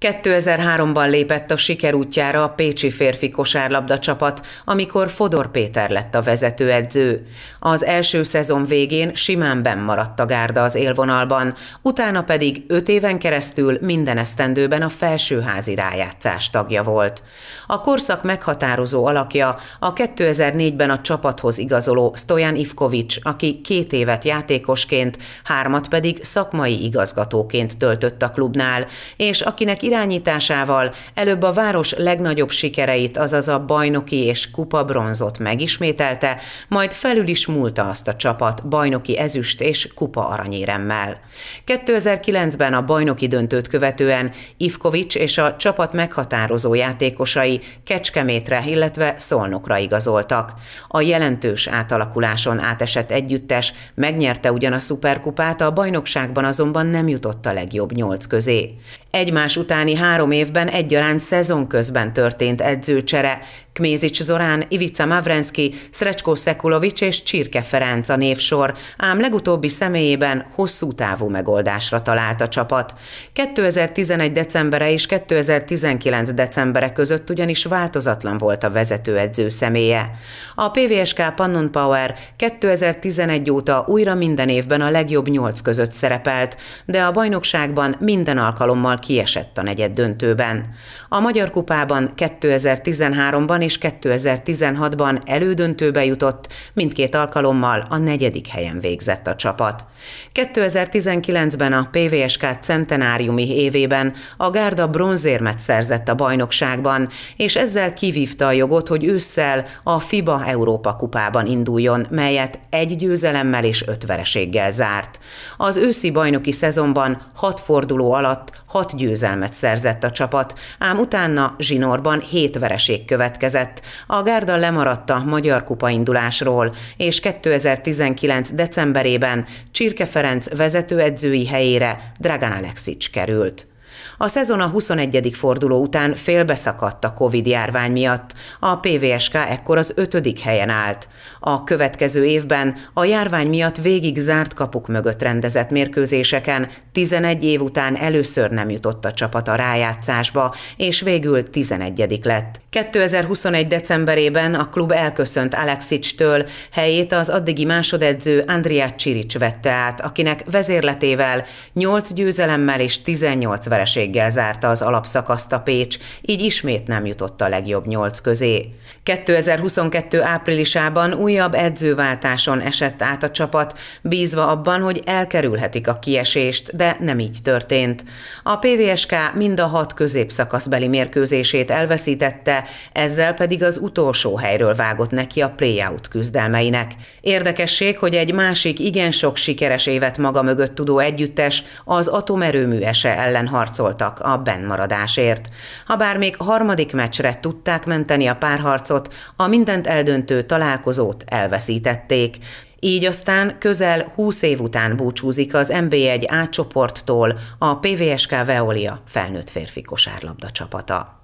2003-ban lépett a sikerútjára a Pécsi férfi kosárlabda csapat, amikor Fodor Péter lett a vezetőedző. Az első szezon végén simán maradt a gárda az élvonalban, utána pedig öt éven keresztül minden esztendőben a felsőházi rájátszás tagja volt. A korszak meghatározó alakja a 2004-ben a csapathoz igazoló Stojan Ivkovics, aki két évet játékosként, hármat pedig szakmai igazgatóként töltött a klubnál, és akinek irányításával előbb a város legnagyobb sikereit, azaz a bajnoki és kupa bronzot megismételte, majd felül is múlta azt a csapat bajnoki ezüst és kupa aranyéremmel. 2009-ben a bajnoki döntőt követően Ivkovics és a csapat meghatározó játékosai Kecskemétre, illetve Szolnokra igazoltak. A jelentős átalakuláson átesett együttes megnyerte ugyan a szuperkupát, a bajnokságban azonban nem jutott a legjobb nyolc közé. Egymás utáni három évben egyaránt szezon közben történt edzőcsere, Kmézics Zorán, Ivica Mavrenszki, Szrecskó Szekulovics és Csirke Ferenc a névsor, ám legutóbbi személyében hosszú távú megoldásra talált a csapat. 2011. decembere és 2019. decembere között ugyanis változatlan volt a vezetőedző személye. A PVSK Pannon Power 2011 óta újra minden évben a legjobb nyolc között szerepelt, de a bajnokságban minden alkalommal kiesett a negyed döntőben. A Magyar Kupában 2013-ban 2006-ban és 2016-ban elődöntőbe jutott, mindkét alkalommal a negyedik helyen végzett a csapat. 2019-ben a PVSK centenáriumi évében a Gárda bronzérmet szerzett a bajnokságban, és ezzel kivívta a jogot, hogy ősszel a FIBA Európa kupában induljon, melyet egy győzelemmel és öt vereséggel zárt. Az őszi bajnoki szezonban hat forduló alatt hat győzelmet szerzett a csapat, ám utána zsinórban hét vereség következett, érkezett. A gárda lemaradt a magyar kupa indulásról, és 2019. decemberében Csirke Ferenc vezetőedzői helyére Dragan Alexics került. A szezon a 21. forduló után félbeszakadt a Covid-járvány miatt, a PVSK ekkor az ötödik helyen állt. A következő évben a járvány miatt végig zárt kapuk mögött rendezett mérkőzéseken 11 év után először nem jutott a csapat a rájátszásba, és végül 11. lett. 2021. decemberében a klub elköszönt alexics től helyét az addigi másodedző Andrea Csirics vette át, akinek vezérletével 8 győzelemmel és 18 vereséggel zárta az alapszakaszt a Pécs, így ismét nem jutott a legjobb 8 közé. 2022. áprilisában újabb edzőváltáson esett át a csapat, bízva abban, hogy elkerülhetik a kiesést, de nem így történt. A PVSK mind a hat középszakaszbeli mérkőzését elveszítette, ezzel pedig az utolsó helyről vágott neki a playout küzdelmeinek. Érdekesség, hogy egy másik igen sok sikeres évet maga mögött tudó együttes az atomerőmű ese ellen harcoltak a bennmaradásért. Habár még harmadik meccsre tudták menteni a párharcot, a mindent eldöntő találkozót elveszítették. Így aztán közel 20 év után búcsúzik az MB1 A csoporttól a PVSK Veolia felnőtt férfi kosárlabda csapata.